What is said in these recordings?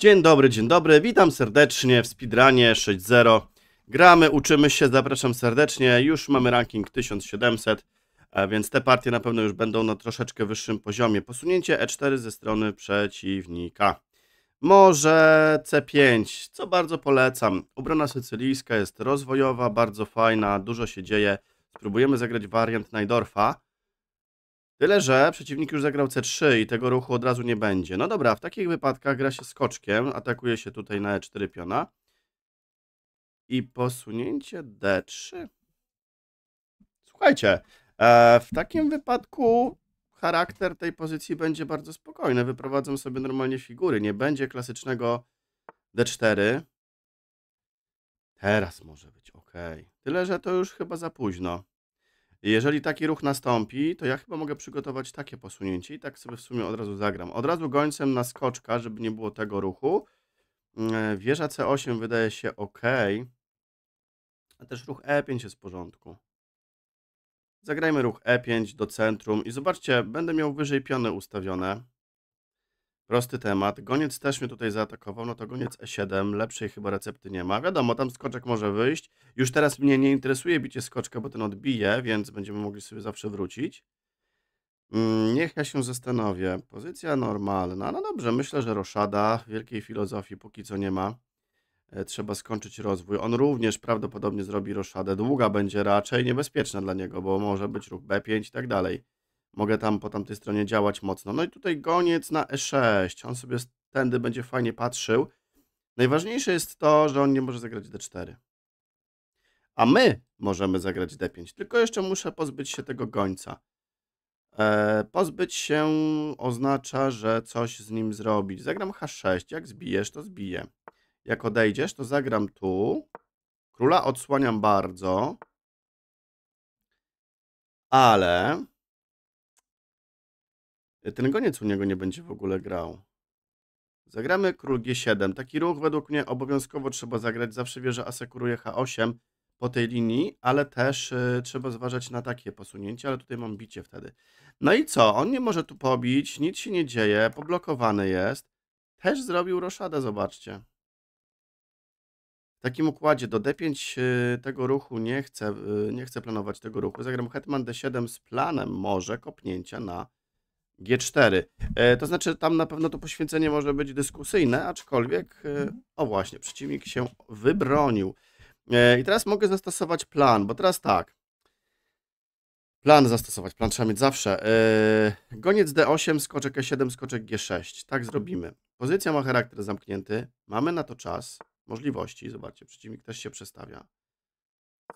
Dzień dobry, dzień dobry, witam serdecznie w Speedrunie 6.0. Gramy, uczymy się, zapraszam serdecznie. Już mamy ranking 1700, więc te partie na pewno już będą na troszeczkę wyższym poziomie. Posunięcie E4 ze strony przeciwnika. Może C5, co bardzo polecam. Obrona sycylijska jest rozwojowa, bardzo fajna, dużo się dzieje. Spróbujemy zagrać wariant Najdorfa Tyle, że przeciwnik już zagrał C3 i tego ruchu od razu nie będzie. No dobra, w takich wypadkach gra się skoczkiem, atakuje się tutaj na E4 piona. I posunięcie D3. Słuchajcie, e, w takim wypadku charakter tej pozycji będzie bardzo spokojny. Wyprowadzą sobie normalnie figury. Nie będzie klasycznego D4. Teraz może być ok. Tyle, że to już chyba za późno. Jeżeli taki ruch nastąpi, to ja chyba mogę przygotować takie posunięcie i tak sobie w sumie od razu zagram. Od razu gońcem na skoczka, żeby nie było tego ruchu. Mm, e, wieża C8 wydaje się ok. A też ruch E5 jest w porządku. Zagrajmy ruch E5 do centrum i zobaczcie, będę miał wyżej piony ustawione. Prosty temat. Goniec też mnie tutaj zaatakował, no to goniec E7, lepszej chyba recepty nie ma. Wiadomo, tam skoczek może wyjść. Już teraz mnie nie interesuje bicie skoczka, bo ten odbije, więc będziemy mogli sobie zawsze wrócić. Mm, niech ja się zastanowię. Pozycja normalna. No dobrze, myślę, że roszada. Wielkiej filozofii póki co nie ma. E, trzeba skończyć rozwój. On również prawdopodobnie zrobi roszadę. Długa będzie raczej niebezpieczna dla niego, bo może być ruch B5 i tak dalej mogę tam po tamtej stronie działać mocno. No i tutaj goniec na e6, on sobie tędy będzie fajnie patrzył. Najważniejsze jest to, że on nie może zagrać d4. A my możemy zagrać d5, tylko jeszcze muszę pozbyć się tego gońca. Eee, pozbyć się oznacza, że coś z nim zrobić. Zagram h6, jak zbijesz, to zbiję. Jak odejdziesz, to zagram tu. Króla odsłaniam bardzo. Ale Y, ten goniec u niego nie będzie w ogóle grał. Zagramy król g7. Taki ruch według mnie obowiązkowo trzeba zagrać. Zawsze wieża że asekuruje h8 po tej linii, ale też y, trzeba zważać na takie posunięcie, ale tutaj mam bicie wtedy. No i co? On nie może tu pobić, nic się nie dzieje, poblokowany jest. Też zrobił roszadę, zobaczcie. W takim układzie do d5 y, tego ruchu nie chcę, y, nie chcę planować tego ruchu. Zagram hetman d7 z planem może kopnięcia na G4. E, to znaczy, tam na pewno to poświęcenie może być dyskusyjne, aczkolwiek, e, mhm. o właśnie, przeciwnik się wybronił. E, I teraz mogę zastosować plan, bo teraz tak. Plan zastosować, plan trzeba mieć zawsze. Goniec D8, skoczek E7, skoczek G6. Tak mhm. zrobimy. Pozycja ma charakter zamknięty, mamy na to czas, możliwości. Zobaczcie, przeciwnik też się przestawia.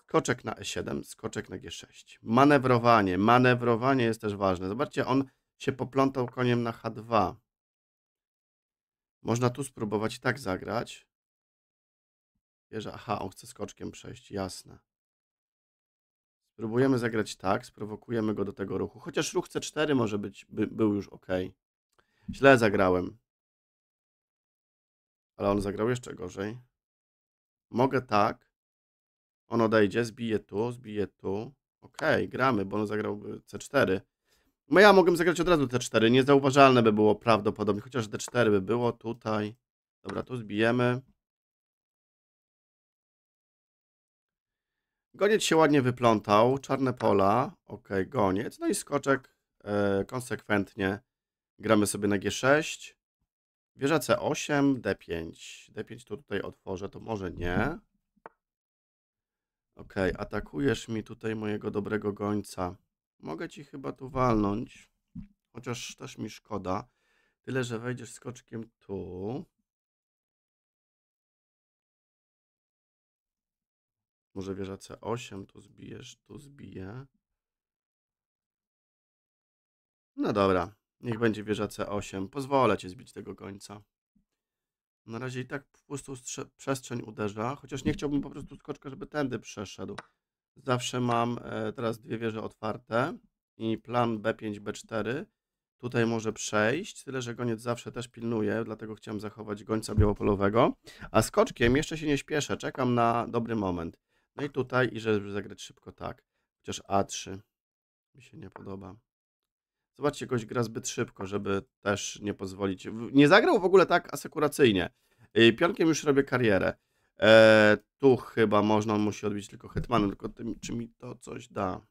Skoczek na E7, skoczek na G6. Manewrowanie, manewrowanie jest też ważne. Zobaczcie, on się poplątał koniem na H2. Można tu spróbować tak zagrać. Wierzę, aha, on chce skoczkiem przejść, jasne. Spróbujemy zagrać tak, sprowokujemy go do tego ruchu. Chociaż ruch C4 może być, by, był już ok. Źle zagrałem. Ale on zagrał jeszcze gorzej. Mogę tak. On odejdzie, zbije tu, zbije tu. Ok, gramy, bo on zagrał C4. No ja mogłem zagrać od razu te 4. Niezauważalne by było prawdopodobnie. Chociaż te 4 by było tutaj. Dobra, tu zbijemy. Goniec się ładnie wyplątał. Czarne tak. pola. Ok, goniec. No i skoczek e, konsekwentnie. Gramy sobie na G6. Wieża C8, D5. D5 to tutaj otworzę, to może nie. Ok, atakujesz mi tutaj mojego dobrego gońca. Mogę ci chyba tu walnąć, chociaż też mi szkoda. Tyle, że wejdziesz skoczkiem tu. Może wieża C8, tu zbijesz, tu zbiję. No dobra, niech będzie wieża C8. Pozwolę ci zbić tego końca. Na razie i tak po prostu przestrzeń uderza, chociaż nie chciałbym po prostu skoczka, żeby tędy przeszedł. Zawsze mam e, teraz dwie wieże otwarte i plan B5, B4. Tutaj może przejść, tyle że goniec zawsze też pilnuje, dlatego chciałem zachować gońca białopolowego. A skoczkiem jeszcze się nie śpieszę, czekam na dobry moment. No i tutaj, i żeby zagrać szybko tak. Chociaż A3 mi się nie podoba. Zobaczcie, gość gra zbyt szybko, żeby też nie pozwolić. Nie zagrał w ogóle tak asekuracyjnie. Pionkiem już robię karierę. E, tu chyba można, on musi odbić tylko Hetmanem, tylko tym, czy mi to coś da.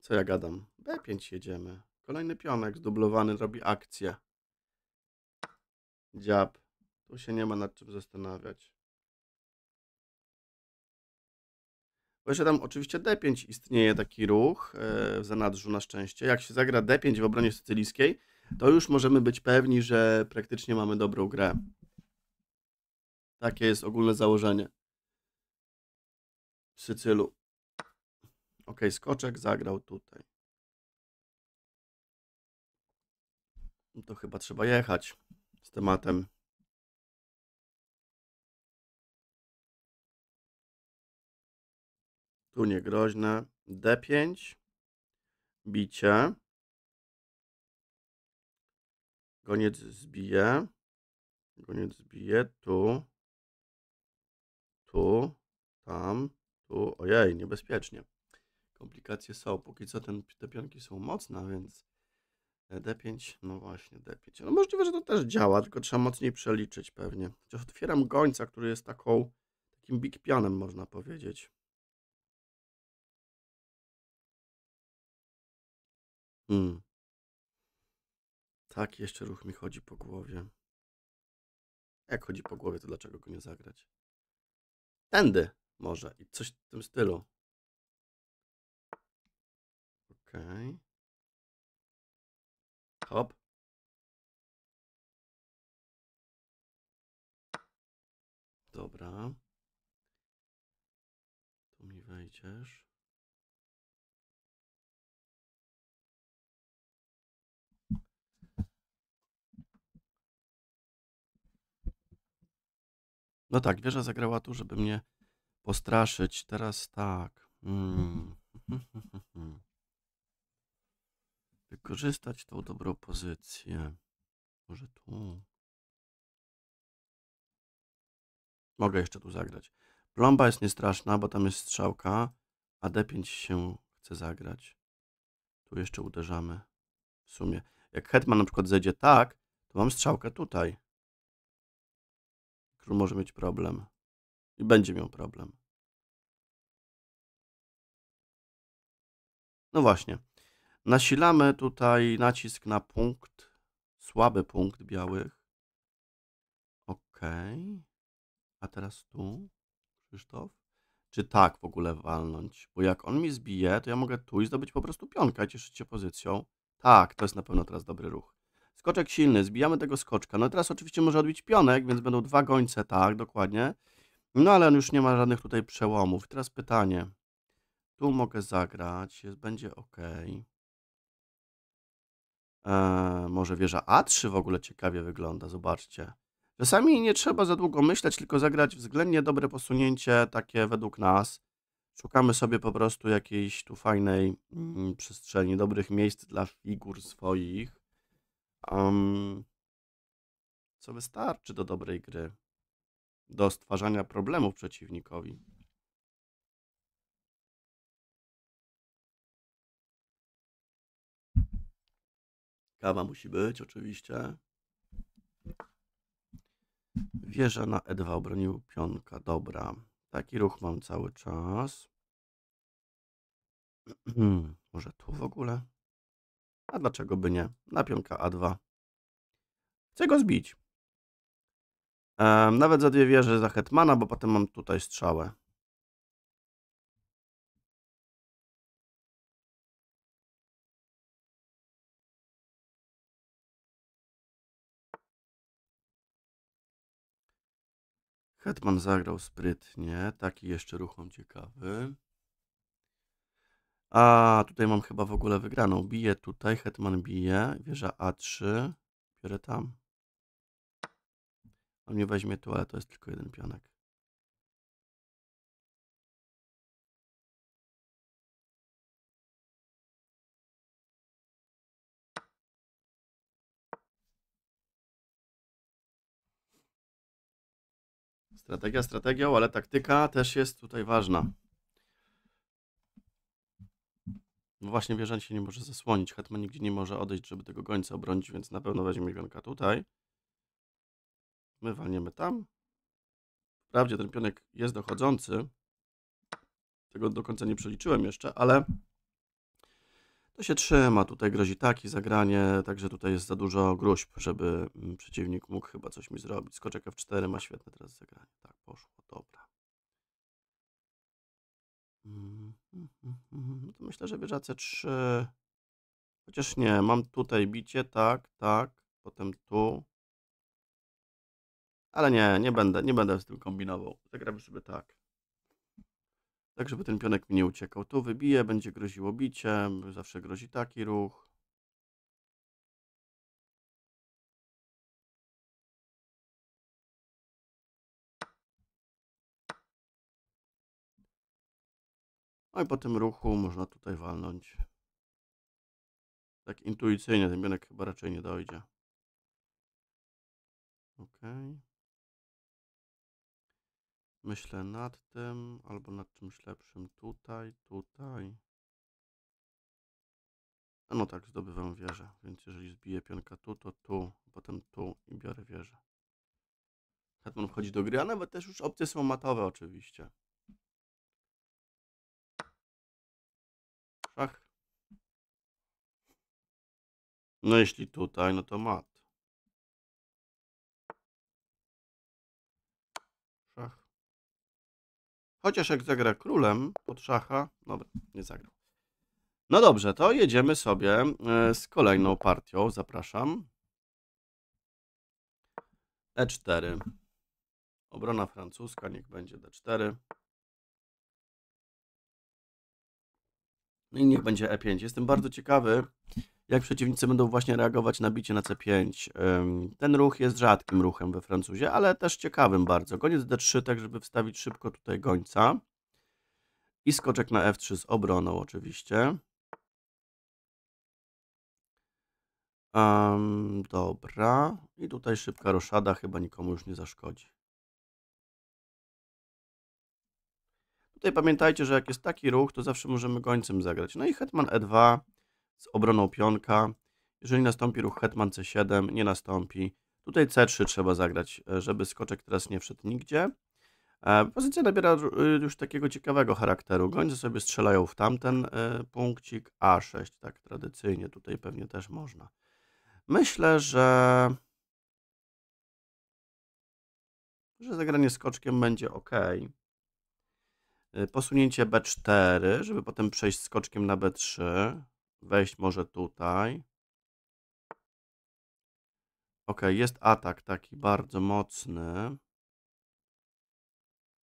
Co ja gadam? B5 jedziemy. Kolejny pionek zdublowany robi akcję. Dziab. Tu się nie ma nad czym zastanawiać. Bo tam oczywiście D5 istnieje taki ruch e, w zanadrzu na szczęście. Jak się zagra D5 w obronie sycylijskiej, to już możemy być pewni, że praktycznie mamy dobrą grę. Takie jest ogólne założenie. W Sycylu. Ok, skoczek zagrał tutaj. No to chyba trzeba jechać z tematem. Tu groźne. D5. Bicie. Goniec zbije. Goniec zbije tu. Tu. Tam. Tu. Ojej, niebezpiecznie. Komplikacje są. Póki co ten, te pionki są mocne, więc e, D5, no właśnie, D5. No możliwe, że to też działa, tylko trzeba mocniej przeliczyć pewnie. Chociaż otwieram gońca, który jest taką, takim big pionem, można powiedzieć. Hmm. Tak, jeszcze ruch mi chodzi po głowie. Jak chodzi po głowie, to dlaczego go nie zagrać? Tędy może i coś w tym stylu. Okej. Okay. Hop. Dobra. Tu mi wejdziesz. No tak, wieża zagrała tu, żeby mnie postraszyć. Teraz tak. Hmm. Wykorzystać tą dobrą pozycję. Może tu. Mogę jeszcze tu zagrać. Plomba jest niestraszna, bo tam jest strzałka, a D5 się chce zagrać. Tu jeszcze uderzamy. W sumie. Jak hetman na przykład zejdzie tak, to mam strzałkę tutaj który może mieć problem i będzie miał problem. No właśnie. Nasilamy tutaj nacisk na punkt, słaby punkt białych. Ok. A teraz tu, Krzysztof. Czy tak w ogóle walnąć? Bo jak on mi zbije, to ja mogę tu i zdobyć po prostu pionkę, cieszyć się pozycją. Tak, to jest na pewno teraz dobry ruch. Skoczek silny, zbijamy tego skoczka. No teraz oczywiście może odbić pionek, więc będą dwa gońce, tak, dokładnie. No ale on już nie ma żadnych tutaj przełomów. Teraz pytanie. Tu mogę zagrać, jest, będzie ok. Eee, może wieża A3 w ogóle ciekawie wygląda, zobaczcie. Czasami nie trzeba za długo myśleć, tylko zagrać względnie dobre posunięcie, takie według nas. Szukamy sobie po prostu jakiejś tu fajnej mm, przestrzeni, dobrych miejsc dla figur swoich. Um, co wystarczy do dobrej gry? Do stwarzania problemów przeciwnikowi. Kawa musi być, oczywiście. Wieża na E2 obronił pionka. Dobra. Taki ruch mam cały czas. Może tu w ogóle? A dlaczego by nie? Na pionka A2. Chcę go zbić. nawet za dwie wieże za Hetmana, bo potem mam tutaj strzałę. Hetman zagrał sprytnie. Taki jeszcze ruchom ciekawy. A, tutaj mam chyba w ogóle wygraną. Bije tutaj, hetman bije, wieża A3, biorę tam. On nie weźmie tu, ale to jest tylko jeden pionek. Strategia strategią, ale taktyka też jest tutaj ważna. No właśnie Wierzeń się nie może zasłonić. Hetman nigdzie nie może odejść, żeby tego gońca obronić, więc na pewno weźmie pionka tutaj. My walniemy tam. Wprawdzie ten pionek jest dochodzący. Tego do końca nie przeliczyłem jeszcze, ale to się trzyma. Tutaj grozi taki zagranie, także tutaj jest za dużo gruźb, żeby mm, przeciwnik mógł chyba coś mi zrobić. Skoczek F4 ma świetne teraz zagranie. Tak, poszło. Dobra. Mm. Mhm, no to myślę, że c 3. Chociaż nie, mam tutaj bicie, tak, tak, potem tu. Ale nie, nie będę, nie będę z tym kombinował. Zagramy sobie tak. Tak, żeby ten pionek mi nie uciekał. Tu wybiję, będzie groziło bicie, zawsze grozi taki ruch. No i po tym ruchu można tutaj walnąć. Tak intuicyjnie ten bionek chyba raczej nie dojdzie. Ok. Myślę nad tym, albo nad czymś lepszym. Tutaj, tutaj. No tak, zdobywam wieżę, więc jeżeli zbiję pionka tu, to tu, potem tu i biorę wieżę. Hetman wchodzi do gry, ale też już opcje są matowe oczywiście. No jeśli tutaj, no to mat. Szach. Chociaż jak zagra królem pod szacha, dobra, nie zagrał. No dobrze, to jedziemy sobie e, z kolejną partią. Zapraszam. E4. Obrona francuska, niech będzie D4. No i niech będzie E5. Jestem bardzo ciekawy, jak przeciwnicy będą właśnie reagować na bicie na C5. Ten ruch jest rzadkim ruchem we Francuzie, ale też ciekawym bardzo. Goniec D3, tak żeby wstawić szybko tutaj gońca. I skoczek na F3 z obroną oczywiście. Um, dobra. I tutaj szybka roszada chyba nikomu już nie zaszkodzi. Tutaj pamiętajcie, że jak jest taki ruch, to zawsze możemy gońcem zagrać. No i hetman E2 z obroną pionka. Jeżeli nastąpi ruch hetman c7, nie nastąpi. Tutaj c3 trzeba zagrać, e, żeby skoczek teraz nie wszedł nigdzie. E, pozycja nabiera e, już takiego ciekawego charakteru. Gońcy sobie strzelają w tamten punkcik. A6, tak tradycyjnie, tutaj pewnie też można. Myślę, że... że zagranie skoczkiem będzie ok. Posunięcie B4, żeby potem przejść skoczkiem na B3 wejść może tutaj. Ok, jest atak taki bardzo mocny.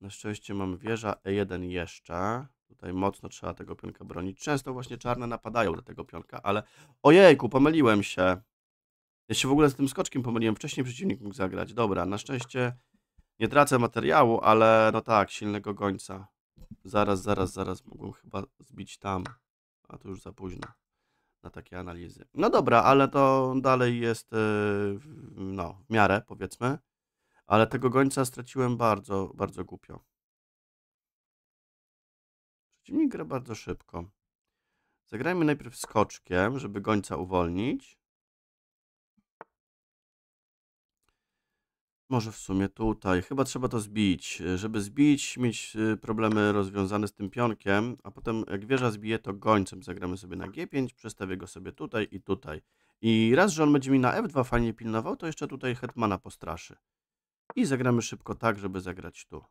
Na szczęście mam wieża E1 jeszcze. Tutaj mocno trzeba tego pionka bronić. Często właśnie czarne napadają do tego pionka, ale... Ojejku, pomyliłem się. Ja się w ogóle z tym skoczkiem pomyliłem. Wcześniej przeciwnik mógł zagrać. Dobra, na szczęście nie tracę materiału, ale no tak, silnego gońca. Zaraz, zaraz, zaraz mogłem chyba zbić tam. A to już za późno na takie analizy. No dobra, ale to dalej jest y, no, w miarę, powiedzmy. Ale tego gońca straciłem bardzo, bardzo głupio. Przeciwnik gra bardzo szybko. Zagrajmy najpierw skoczkiem, żeby gońca uwolnić. Może w sumie tutaj. Chyba trzeba to zbić. Y, żeby zbić, mieć y, problemy rozwiązane z tym pionkiem, a potem jak wieża zbije, to gońcem zagramy sobie na G5, przestawię go sobie tutaj i tutaj. I raz, że on będzie mi na F2 fajnie pilnował, to jeszcze tutaj Hetmana postraszy. I zagramy szybko tak, żeby zagrać tu.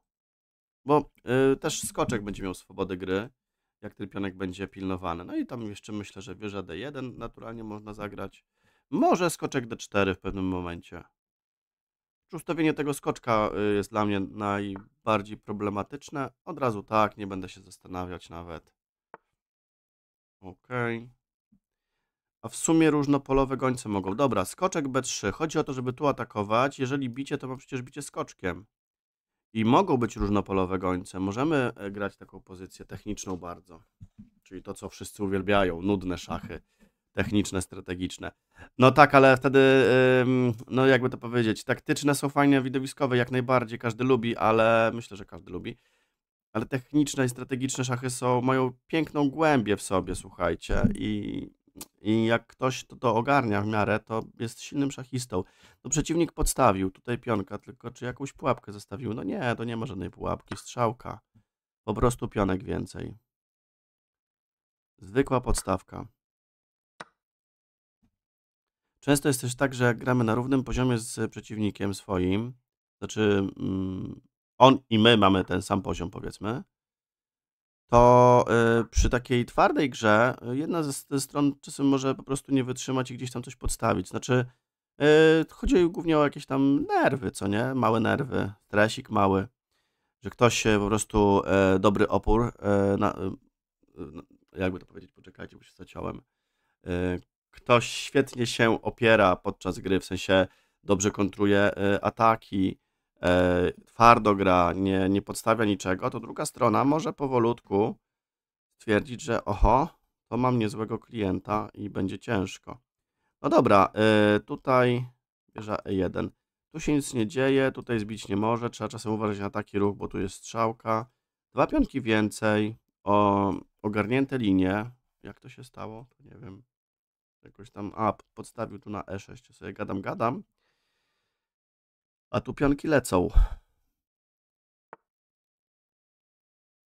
Bo yy, też skoczek będzie miał swobodę gry, jak ten pionek będzie pilnowany. No i tam jeszcze myślę, że wieża D1 naturalnie można zagrać. Może skoczek D4 w pewnym momencie. Przestawienie ustawienie tego skoczka y, jest dla mnie najbardziej problematyczne? Od razu tak, nie będę się zastanawiać nawet. Ok. A w sumie różnopolowe gońce mogą. Dobra, skoczek B3. Chodzi o to, żeby tu atakować. Jeżeli bicie, to ma przecież bicie skoczkiem. I mogą być różnopolowe gońce. Możemy e, grać taką pozycję techniczną bardzo. Czyli to, co wszyscy uwielbiają. Nudne szachy techniczne, strategiczne. No tak, ale wtedy, no jakby to powiedzieć, taktyczne są fajne, widowiskowe, jak najbardziej, każdy lubi, ale myślę, że każdy lubi. Ale techniczne i strategiczne szachy są, mają piękną głębię w sobie, słuchajcie, i, i jak ktoś to, to ogarnia w miarę, to jest silnym szachistą. No przeciwnik podstawił tutaj pionka, tylko czy jakąś pułapkę zostawił? No nie, to nie ma żadnej pułapki, strzałka. Po prostu pionek więcej. Zwykła podstawka. Często jest też tak, że jak gramy na równym poziomie z przeciwnikiem swoim, znaczy mm, on i my mamy ten sam poziom, powiedzmy, to y, przy takiej twardej grze y, jedna ze stron czasem może po prostu nie wytrzymać i gdzieś tam coś podstawić. Znaczy, y, chodzi głównie o jakieś tam nerwy, co nie? Małe nerwy, stresik mały, że ktoś się po prostu e, dobry opór, e, na, jakby to powiedzieć, poczekajcie, bo się zaciąłem ktoś świetnie się opiera podczas gry, w sensie dobrze kontruje e, ataki, e, twardo gra, nie, nie podstawia niczego, to druga strona może powolutku stwierdzić, że oho, to mam niezłego klienta i będzie ciężko. No dobra, e, tutaj bierze E1. Tu się nic nie dzieje, tutaj zbić nie może, trzeba czasem uważać na taki ruch, bo tu jest strzałka. Dwa pionki więcej, o, ogarnięte linie. Jak to się stało? To nie wiem. Jakoś tam, a podstawił tu na E6, sobie gadam, gadam. A tu pionki lecą.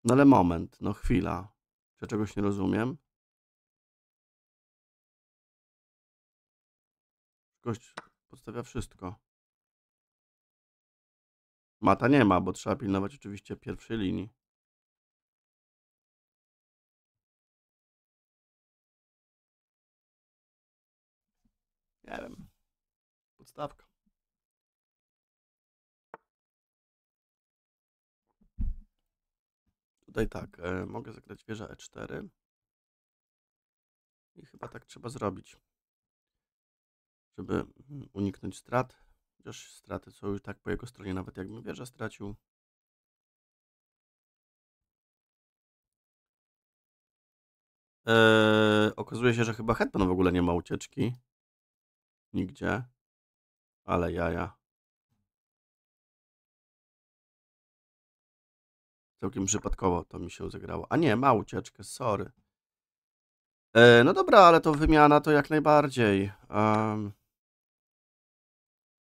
No ale moment, no chwila. Ja czegoś nie rozumiem. Gość podstawia wszystko. Mata nie ma, bo trzeba pilnować oczywiście pierwszej linii. Nie wiem. Podstawka. Tutaj tak, e, mogę zagrać wieża E4. I chyba tak trzeba zrobić, żeby hmm, uniknąć strat. Chociaż straty są już tak po jego stronie, nawet jakbym wieża stracił. E, okazuje się, że chyba Hetman w ogóle nie ma ucieczki nigdzie. Ale jaja. Całkiem przypadkowo to mi się zagrało. A nie, ma ucieczkę, sorry. E, no dobra, ale to wymiana to jak najbardziej. Um,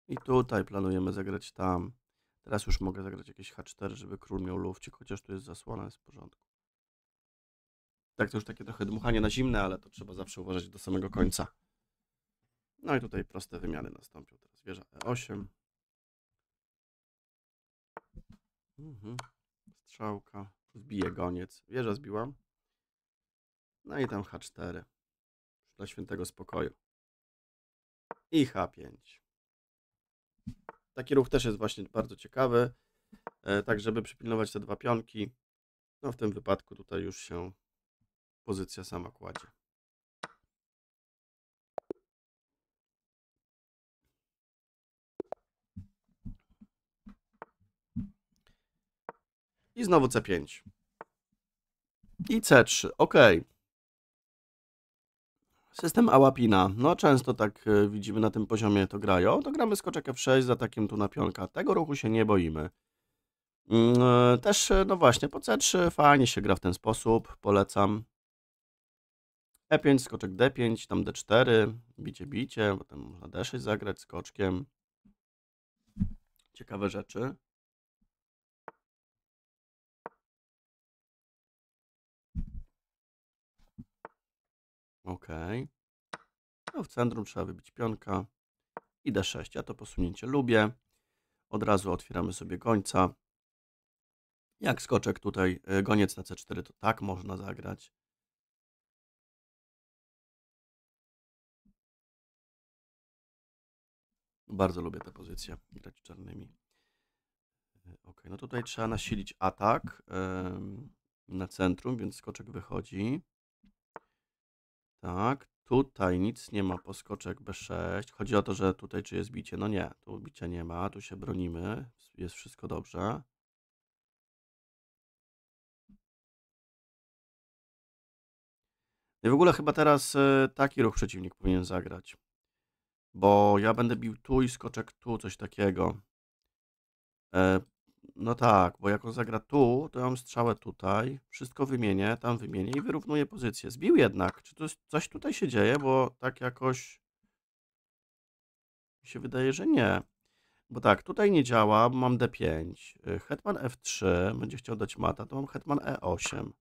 I tutaj planujemy zagrać tam. Teraz już mogę zagrać jakieś H4, żeby król miał lufcik, chociaż tu jest zasłona, jest w porządku. Tak, to już takie trochę dmuchanie na zimne, ale to trzeba zawsze uważać do samego końca. No i tutaj proste wymiany nastąpią. Teraz wieża E8. Mhm. Strzałka. Zbije goniec. Wieża zbiła. No i tam H4. Dla świętego spokoju. I H5. Taki ruch też jest właśnie bardzo ciekawy. E, tak, żeby przypilnować te dwa pionki. No w tym wypadku tutaj już się pozycja sama kładzie. I znowu C5. I C3, ok. System Ałapina. No często tak e, widzimy na tym poziomie to grają. To gramy skoczek F6 z atakiem tu na pionka. Tego ruchu się nie boimy. Mm, e, też, e, no właśnie, po C3 fajnie się gra w ten sposób, polecam. E5, skoczek D5, tam D4, bicie, bicie, potem można D6 zagrać skoczkiem. Ciekawe rzeczy. Ok. No w centrum trzeba wybić pionka i d6. Ja to posunięcie lubię. Od razu otwieramy sobie gońca. Jak skoczek tutaj, y, goniec na c4, to tak można zagrać. Bardzo lubię tę pozycję, grać czarnymi. Y, ok, no tutaj trzeba nasilić atak na centrum, więc skoczek wychodzi. Tak, tutaj nic nie ma, poskoczek B6. Chodzi o to, że tutaj czy jest bicie? No nie, tu bicia nie ma, tu się bronimy, jest wszystko dobrze. No I w ogóle chyba teraz e, taki ruch przeciwnik powinien zagrać. Bo ja będę bił tu i skoczek tu, coś takiego. E, no tak, bo jak on zagra tu, to ja mam strzałę tutaj, wszystko wymienię, tam wymienię i wyrównuję pozycję. Zbił jednak. Czy to jest, coś tutaj się dzieje, bo tak jakoś mi się wydaje, że nie. Bo tak, tutaj nie działa, bo mam D5. Y, Hetman F3, będzie chciał dać mata, to mam Hetman E8.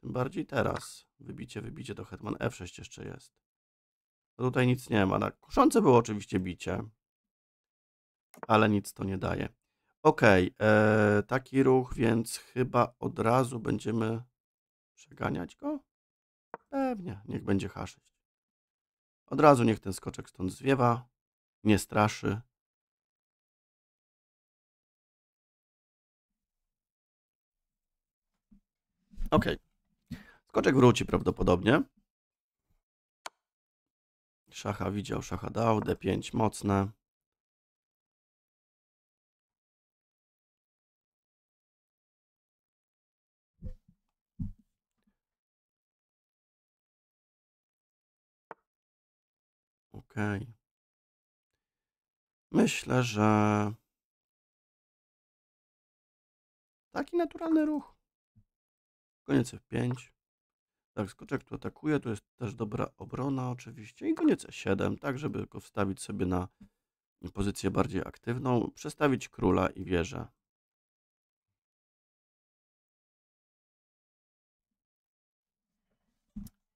Tym bardziej teraz. Wybicie, wybicie, to Hetman F6 jeszcze jest. To tutaj nic nie ma. Na kuszące było oczywiście bicie ale nic to nie daje. Ok, e, taki ruch, więc chyba od razu będziemy przeganiać go? Pewnie, niech będzie H6. Od razu niech ten skoczek stąd zwiewa, nie straszy. Ok, skoczek wróci prawdopodobnie. Szacha widział, szacha dał, D5 mocne. Okej. Okay. Myślę, że taki naturalny ruch. Koniec F5. Tak, skoczek tu atakuje, tu jest też dobra obrona oczywiście i koniec E7, tak żeby go wstawić sobie na pozycję bardziej aktywną, przestawić króla i wieżę.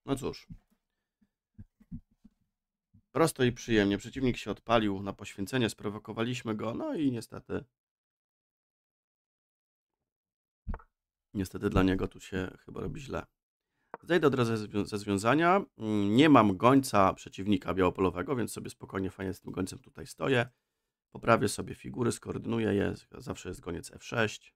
No cóż, Prosto i przyjemnie. Przeciwnik się odpalił na poświęcenie, sprowokowaliśmy go, no i niestety. Niestety dla niego tu się chyba robi źle. Zejdę od razu ze związania. Mm, nie mam gońca przeciwnika białopolowego, więc sobie spokojnie, fajnie z tym gońcem tutaj stoję. Poprawię sobie figury, skoordynuję je. Zawsze jest goniec F6.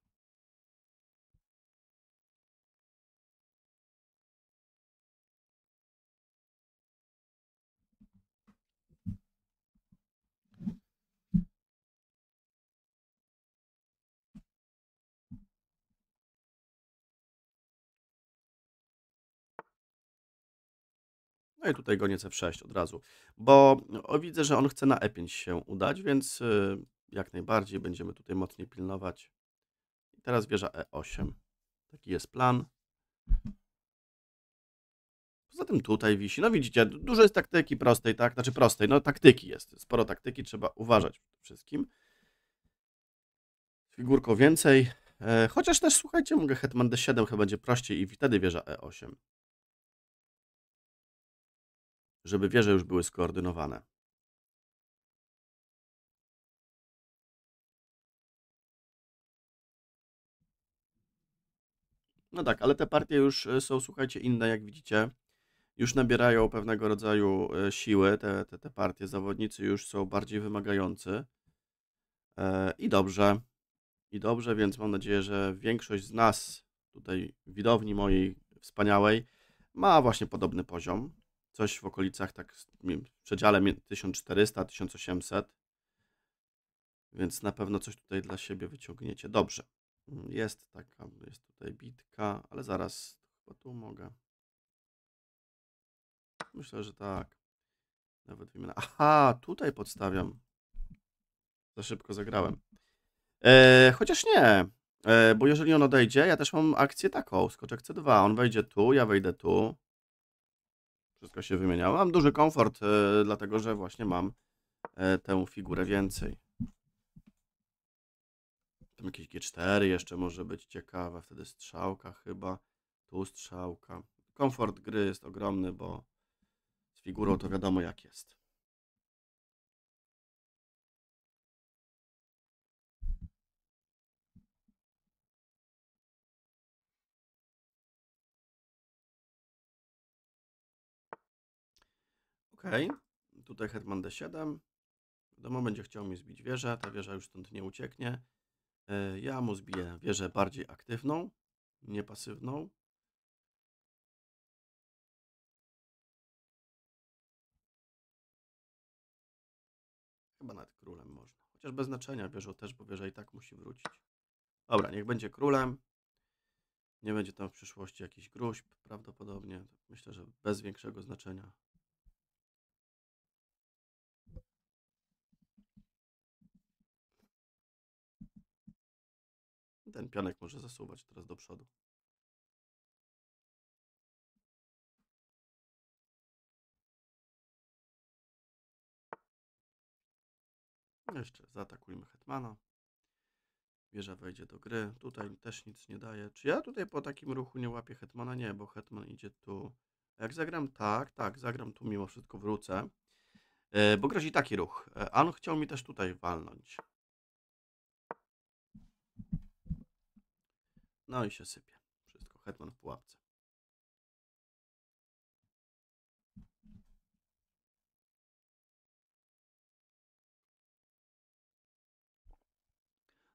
No i tutaj gonię C6 od razu, bo widzę, że on chce na E5 się udać, więc y, jak najbardziej będziemy tutaj mocniej pilnować. teraz wieża E8. Taki jest plan. Poza tym tutaj wisi. No widzicie, dużo jest taktyki prostej, tak? Znaczy prostej, no taktyki jest. Sporo taktyki, trzeba uważać wszystkim. Figurko więcej. E, chociaż też, słuchajcie, mogę hetman D7 chyba będzie prościej i wtedy wieża E8 żeby wieże już były skoordynowane. No tak, ale te partie już e, są, słuchajcie, inne, jak widzicie. Już nabierają pewnego rodzaju e, siły, te, te, te partie. Zawodnicy już są bardziej wymagający. E, I dobrze. I dobrze, więc mam nadzieję, że większość z nas, tutaj widowni mojej wspaniałej, ma właśnie podobny poziom coś w okolicach, tak w przedziale 1400-1800, więc na pewno coś tutaj dla siebie wyciągniecie. Dobrze, mm, jest taka, jest tutaj bitka, ale zaraz chyba tu mogę. Myślę, że tak. Nawet wymiana. Aha, tutaj podstawiam. Za szybko zagrałem. E, chociaż nie, e, bo jeżeli on odejdzie, ja też mam akcję taką, skoczek C2. On wejdzie tu, ja wejdę tu wszystko się wymieniało. Mam duży komfort, e, dlatego że właśnie mam e, tę figurę więcej. Tam jakieś G4 jeszcze może być ciekawe, wtedy strzałka chyba, tu strzałka. Komfort gry jest ogromny, bo z figurą to wiadomo jak jest. Tutaj Herman d7. Wiadomo, będzie chciał mi zbić wieżę. Ta wieża już stąd nie ucieknie. E, ja mu zbiję wieżę bardziej aktywną, nie pasywną. Chyba nawet królem można. Chociaż bez znaczenia wieżą też, bo wieża i tak musi wrócić. Dobra, niech będzie królem. Nie będzie tam w przyszłości jakiś gruźb prawdopodobnie. Myślę, że bez większego znaczenia Ten pionek może zasuwać teraz do przodu. No jeszcze zaatakujmy Hetmana. Wieża wejdzie do gry. Tutaj też nic nie daje. Czy ja tutaj po takim ruchu nie łapię Hetmana? Nie, bo Hetman idzie tu. Jak zagram? Tak, tak, zagram tu mimo wszystko wrócę. E, bo grozi taki ruch. E, anu chciał mi też tutaj walnąć. No i się sypie. Wszystko, hetman w pułapce.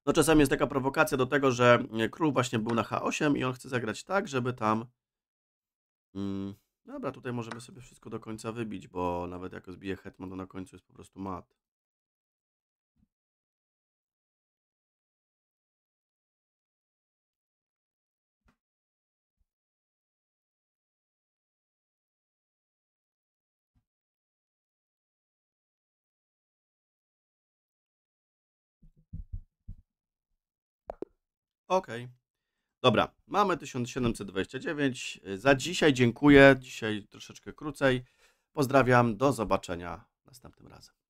No czasami jest taka prowokacja do tego, że e, król właśnie był na H8 i on chce zagrać tak, żeby tam... Mm, dobra, tutaj możemy sobie wszystko do końca wybić, bo nawet jako zbije hetman, to na końcu jest po prostu mat. Okej. Okay. Dobra, mamy 1729. Za dzisiaj dziękuję. Dzisiaj troszeczkę krócej. Pozdrawiam, do zobaczenia następnym razem.